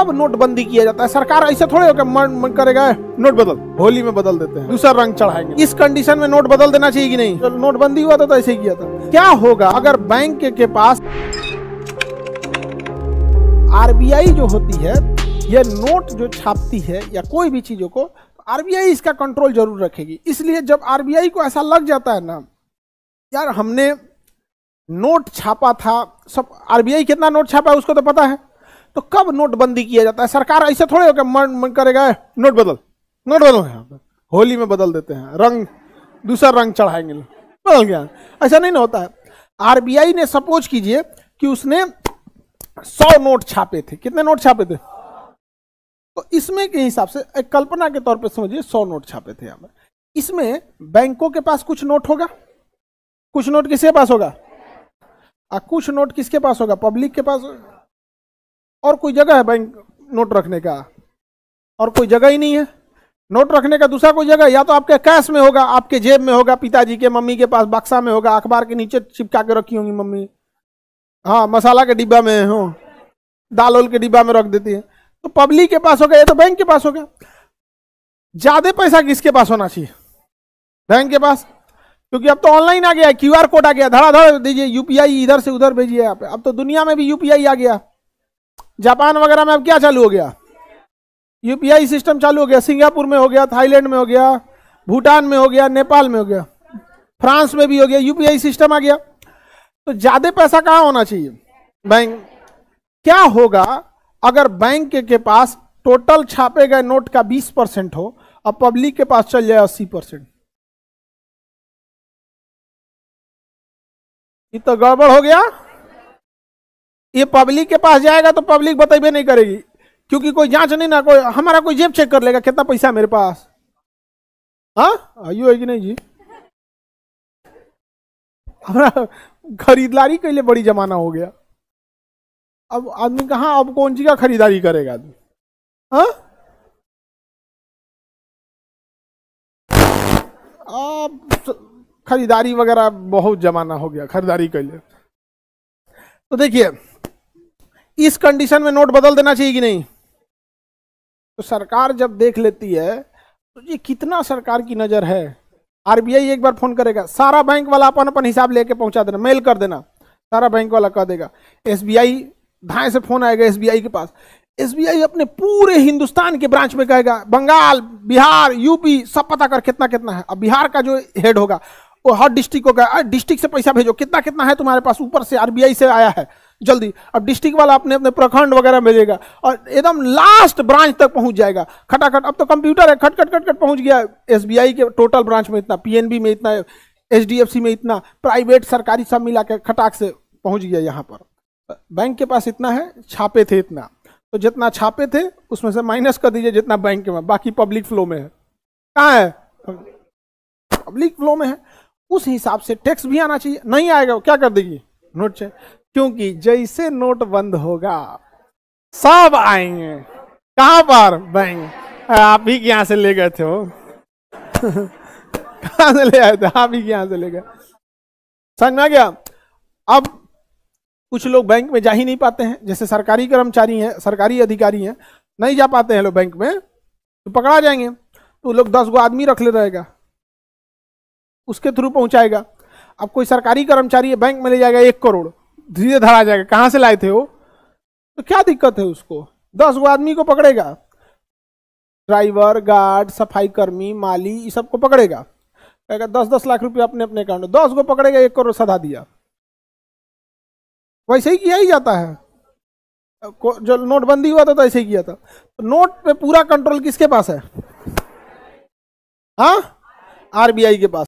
कब नोटबंदी किया जाता है सरकार ऐसे थोड़े होकर मन, मन करेगा नोट बदल होली में बदल देते हैं दूसरा रंग चढ़ाएंगे इस कंडीशन में नोट बदल देना चाहिए कि नहीं तो नोटबंदी हुआ था तो, तो ऐसे ही किया था क्या होगा अगर बैंक के, के पास आरबीआई जो होती है यह नोट जो छापती है या कोई भी चीजों को आरबीआई तो इसका कंट्रोल जरूर रखेगी इसलिए जब आरबीआई को ऐसा लग जाता है ना यार हमने नोट छापा था सब आरबीआई कितना नोट छापा है उसको तो पता है तो कब नोटबंदी किया जाता है सरकार ऐसे थोड़े हो मन मन करेगा नोट बदल नोट बदल होली में बदल देते हैं रंग दूसरा रंग चढ़ाएंगे बदल गया ऐसा नहीं ना होता है आरबीआई ने सपोज कीजिए कि उसने सौ नोट छापे थे कितने नोट छापे थे तो इसमें के हिसाब से एक कल्पना के तौर पे समझिए सौ नोट छापे थे यहाँ पर इसमें बैंकों के पास कुछ नोट होगा कुछ नोट किसके पास होगा और कुछ नोट किसके पास होगा पब्लिक के पास होगा और कोई जगह है बैंक नोट रखने का और कोई जगह ही नहीं है नोट रखने का दूसरा कोई जगह या तो आपके कैश में होगा आपके जेब में होगा पिताजी के मम्मी के पास बक्सा में होगा अखबार के नीचे चिपका के रखी होंगी मम्मी हाँ मसाला के डिब्बा में हो हाँ। दाल के डिब्बा में रख देती है तो पब्लिक के पास हो गया ये तो बैंक के पास हो गया ज्यादा पैसा किसके पास होना चाहिए बैंक के पास क्योंकि अब तो ऑनलाइन आ गया क्यू आर कोड आ गया धड़ाधड़ दीजिए यूपीआई इधर से उधर भेजिए आप अब तो दुनिया में भी यूपीआई आ गया जापान वगैरह में अब क्या चालू हो गया यूपीआई सिस्टम चालू हो गया सिंगापुर में हो गया थाईलैंड में हो गया भूटान में हो गया नेपाल में हो गया फ्रांस में भी हो गया यूपीआई सिस्टम आ गया तो ज़्यादा पैसा कहाँ होना चाहिए बैंक क्या होगा अगर बैंक के, के पास टोटल छापे गए नोट का 20 परसेंट हो और पब्लिक के पास चल जाए 80 परसेंट ये तो गड़बड़ हो गया ये पब्लिक के पास जाएगा तो पब्लिक बताइए नहीं करेगी क्योंकि कोई जांच नहीं ना कोई हमारा कोई जेब चेक कर लेगा कितना पैसा मेरे पास हाँ आइयो है कि नहीं जी हमारा खरीदारी के लिए बड़ी जमाना हो गया अब आदमी कहाँ अब कौन सी का खरीदारी करेगा आदमी हाँ अब खरीदारी वगैरह बहुत जमाना हो गया खरीदारी के लिए तो देखिए इस कंडीशन में नोट बदल देना चाहिए कि नहीं तो सरकार जब देख लेती है तो ये कितना सरकार की नज़र है आरबीआई एक बार फोन करेगा सारा बैंक वाला अपन अपन हिसाब लेके पहुंचा देना मेल कर देना सारा बैंक वाला कह देगा एसबीआई बी से फोन आएगा एसबीआई के पास एसबीआई अपने पूरे हिंदुस्तान के ब्रांच में कहेगा बंगाल बिहार यूपी सब पता कर कितना कितना है अब बिहार का जो हेड होगा वो हर डिस्ट्रिक्ट को कहेगा डिस्ट्रिक्ट से पैसा भेजो कितना कितना है तुम्हारे पास ऊपर से आरबीआई से आया है जल्दी अब डिस्ट्रिक्ट वाला अपने अपने प्रखंड वगैरह में लेगा और एकदम लास्ट ब्रांच तक पहुंच जाएगा खटाखट अब तो कंप्यूटर है खटखट खटखट पहुंच गया एस के टोटल ब्रांच में इतना पी में इतना एच में इतना प्राइवेट सरकारी सब मिला के खटाक से पहुंच गया यहाँ पर बैंक के पास इतना है छापे थे इतना तो जितना छापे थे उसमें से माइनस कर दीजिए जितना बैंक में बाकी पब्लिक फ्लो में है कहाँ है पब्लिक फ्लो में है उस हिसाब से टैक्स भी आना चाहिए नहीं आएगा क्या कर देगी नोट चाहिए क्योंकि जैसे नोट बंद होगा सब आएंगे कहां पर बैंक आप ही यहां से ले गए थे वो कहां से ले आए थे आप ही यहां से ले गए समझ में आ गया अब कुछ लोग बैंक में जा ही नहीं पाते हैं जैसे सरकारी कर्मचारी हैं सरकारी अधिकारी हैं नहीं जा पाते हैं लोग बैंक में तो पकड़ा जाएंगे तो लोग दस गो आदमी रख ले रहेगा उसके थ्रू पहुंचाएगा अब कोई सरकारी कर्मचारी है बैंक में ले जाएगा एक करोड़ धीरे धार आ जाएगा कहाँ से लाए थे वो तो क्या दिक्कत है उसको दस गो आदमी को पकड़ेगा ड्राइवर गार्ड सफाई कर्मी माली ये सबको पकड़ेगा कहेगा दस दस लाख रुपया अपने अपने अकाउंट में दस गो पकड़ेगा एक करोड़ सदा दिया वैसे ही किया ही जाता है जो नोटबंदी हुआ था तो ऐसे ही किया था तो नोट पे पूरा कंट्रोल किसके पास है हाँ आरबीआई के पास